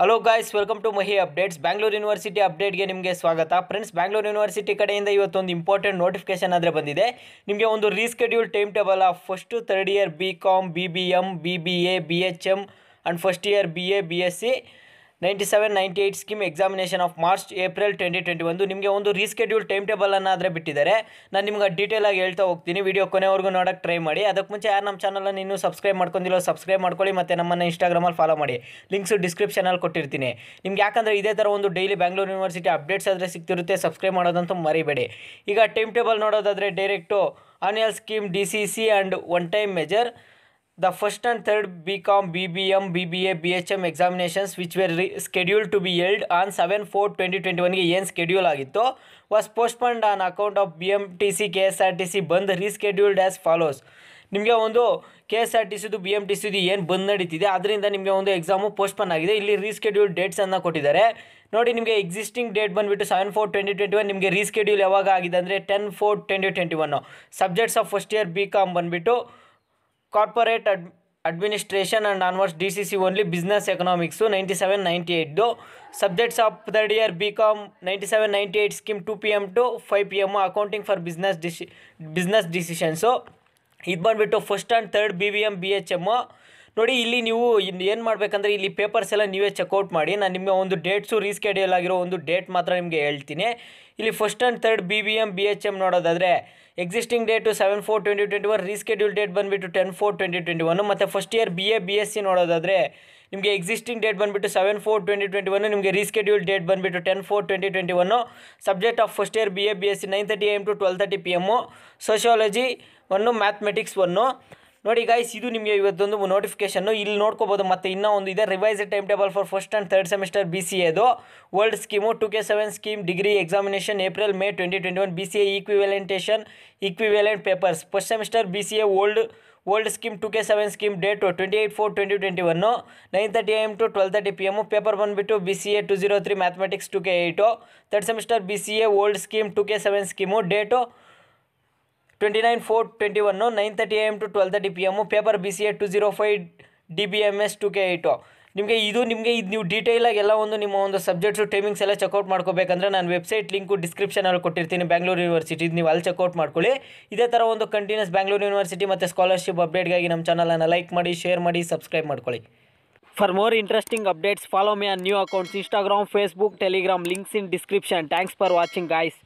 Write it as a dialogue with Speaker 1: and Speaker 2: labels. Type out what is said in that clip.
Speaker 1: hello guys welcome to Mahi updates Bangalore university ಅಪ್ಡೇಟ್ಗೆ ನಿಮಗೆ ಸ್ವಾಗತ ಫ್ರೆಂಡ್ಸ್ ಬ್ಯಾಂಗ್ಳೂರು ಯೂನಿವರ್ಸಿಟಿ ಕಡೆಯಿಂದ ಇವತ್ತೊಂದು ಇಂಪಾರ್ಟೆಂಟ್ ನೋಟಿಫಿಕೇಶನ್ ಆದರೆ ಬಂದಿದೆ ನಿಮಗೆ ಒಂದು reschedule time table of first third year B com B B M B B A B H M and first year B A B S C ninety seven ninety eight scheme examination of March April twenty twenty ಒಂದು ನಿಮಗೆ ಒಂದು reschedule time ಟೇಬಲನ್ನು ಆದರೆ ಬಿಟ್ಟಿದ್ದಾರೆ ನಾನು ನಿಮ್ಗೆ detail ಆಗಿ ಹೇಳ್ತಾ ಹೋಗ್ತೀನಿ ವಿಡಿಯೋ ಕೊನೆವರೆಗೂ ನೋಡಕ್ಕೆ ಟ್ರೈ ಮಾಡಿ ಅದಕ್ಕೆ ಮುಂಚೆ ಯಾರು ನಮ್ಮ ಚಾನಲನ್ನು ಇನ್ನೂ ಸಬ್ಸ್ಕ್ರೈಬ್ ಮಾಡ್ಕೊಂಡಿಲ್ಲ ಸಬ್ಸ್ಕ್ರೈಬ್ ಮಾಡ್ಕೊಳ್ಳಿ ಮತ್ತು ನಮ್ಮನ್ನು ಇನ್ಸ್ಟಾಗ್ರಾಮಲ್ಲಿ ಫಾಲೋ ಮಾಡಿ ಲಿಂಕ್ಸು ಡಿಸ್ಕ್ರಿಪ್ಷನಲ್ಲಿ ಕೊಟ್ಟಿರ್ತೀನಿ ನಿಮ್ಗೆ ಯಾಕಂದರೆ ಇದೇ ಥರ ಒಂದು ಡೈಲಿ ಬ್ಯಾಂಗ್ಳೂರು ಯೂನಿವರ್ಸಿಟಿ ಅಪ್ಡೇಟ್ಸ್ ಆದರೆ ಸಿಗ್ತಿರುತ್ತೆ ಸಬ್ಸ್ಕ್ರೈಬ್ ಮಾಡೋದಂತೂ ಮರಿಬೇಡಿ ಈಗ ಟೈಮ್ ಟೇಬಲ್ ನೋಡೋದಾದರೆ direct annual scheme D C C and one time major the first and third B B B com B B A B H M examinations which were reschedule to be held on seven four twenty twenty ಒನ್ಗೆ ಏನು schedule ಆಗಿತ್ತು was postponed on account of B M T C K S R T C bandh rescheduled as follows ನಿಮಗೆ ಒಂದು K S R T ಸಿದು B M T ಸಿದು ಏನು ಬಂದ್ ನಡೀತಿದೆ ಅದರಿಂದ ನಿಮಗೆ ಒಂದು ಎಕ್ಸಾಮು ಪೋಸ್ಟ್ಪೋನ್ ಆಗಿದೆ ಇಲ್ಲಿ ರೀಸ್ಕೆಡ್ಯೂಲ್ ಡೇಟ್ಸನ್ನು ಕೊಟ್ಟಿದ್ದಾರೆ ನೋಡಿ ನಿಮಗೆ ಎಕ್ಸಿಸ್ಟಿಂಗ್ ಡೇಟ್ ಬಂದುಬಿಟ್ಟು seven four twenty twenty one ನಿಮಗೆ ರೀಸ್ಕೆಡ್ಯೂಲ್ ಯಾವಾಗ ಆಗಿದೆ ಅಂದರೆ ten four twenty twenty one subjects of first year B com ಬಂದುಬಿಟ್ಟು ಕಾರ್ಪೊರೇಟ್ ಅಡ್ ಅಡ್ಮಿನಿಸ್ಟ್ರೇಷನ್ ಆ್ಯಂಡ್ ಆನ್ವರ್ಸ್ D C C only business economics ninety seven ninety ಏಯ್ಟ್ದು subjects of third year B com ninety seven ninety eight scheme two P M to five P M accounting for business ಡಿಸಿ business decisions ಇದು ಬಂದುಬಿಟ್ಟು first and third B V M B H M ನೋಡಿ ಇಲ್ಲಿ ನೀವು ಏನು ಮಾಡಬೇಕಂದ್ರೆ ಇಲ್ಲಿ papers ಎಲ್ಲ ನೀವೇ ಚೆಕ್ಔಟ್ ಮಾಡಿ ನಾನು ನಿಮಗೆ ಒಂದು ಡೇಟ್ಸು ರೀಸ್ಕೆಡ್ಯೂಲ್ ಆಗಿರೋ ಒಂದು ಡೇಟ್ ಮಾತ್ರ ನಿಮಗೆ ಹೇಳ್ತೀನಿ ಇಲ್ಲಿ first and third B B M B H M ನೋಡೋದಾದರೆ existing date seven four twenty twenty one reschedule date ಬಂದುಬಿಟ್ಟು ten four twenty twenty one ಮತ್ತು first year B A B S C ನೋಡೋದಾದರೆ ನಿಮಗೆ existing date ಬಂದುಬಿಟ್ಟು seven four twenty twenty one ನಿಮಗೆ reschedule date ಬಂದುಬಿಟ್ಟು ten four twenty twenty one subject of first year B A B S C nine thirty M to twelve thirty P M sociology one mathematics one ನೋಡಿ guys ಇದು ನಿಮಗೆ ಇವತ್ತೊಂದು ನೋಟಿಫಿಕೇಶನ್ನು ಇಲ್ಲಿ ನೋಡ್ಕೋಬೋದು ಮತ್ತು ಇನ್ನೂ ಒಂದು ಇದೆ revised time table for first and third semester B C ಎದು world scheme two K seven scheme degree examination April May twenty twenty one B C A equivalentation equivalent papers first semester B C A old old scheme two K seven scheme date twenty eight four twenty twenty one nine thirty A M to twelve thirty P M paper ಬಂದುಬಿಟ್ಟು B C A two zero three mathematics two K eight third semester B C A old scheme two K seven scheme date twenty nine four twenty one nine thirty A M to twelve thirty P M paper B C A two zero five D B M S two K eight ನಿಮಗೆ ಇದು ನಿಮಗೆ ಇದು ನೀವು ಡೀಟೇಲಾಗಿ ಎಲ್ಲ ಒಂದು ನಿಮ್ಮ ಒಂದು subjects timings ಎಲ್ಲ ಚೆಕ್ಔಟ್ ಮಾಡ್ಕೋಬೇಕಂದ್ರೆ ನಾನು ವೆಬ್ಸೈಟ್ ಲಿಂಕು ಡಿಸ್ಕ್ರಿಪ್ಷನಲ್ಲಿ ಕೊಟ್ಟಿರ್ತೀನಿ ಬ್ಯಾಂಗ್ಳೂರು ಯೂನಿವರ್ಸಿಟಿ ನೀವು ಅಲ್ಲಿ ಚೆಕ್ಔಟ್ ಮಾಡ್ಕೊಳ್ಳಿ ಇದೇ ಥರ ಒಂದು ಕಂಟಿನ್ಯೂಸ್ ಬ್ಯಾಂಗ್ಳೂರು ಯೂನಿವರ್ಸಿಟಿ ಮತ್ತು ಸ್ಕಾಲರ್ಶಿಪ್ ಅಪ್ಡೇಟ್ಗಾಗಿ ನಮ್ಮ ಚಾನಲನ್ನು ಲೈಕ್ ಮಾಡಿ ಶೇರ್ ಮಾಡಿ ಸಬ್ಸ್ಕ್ರೈಬ್ ಮಾಡ್ಕೊಳ್ಳಿ for more interesting updates follow me on new accounts Instagram Facebook Telegram links in description thanks for watching guys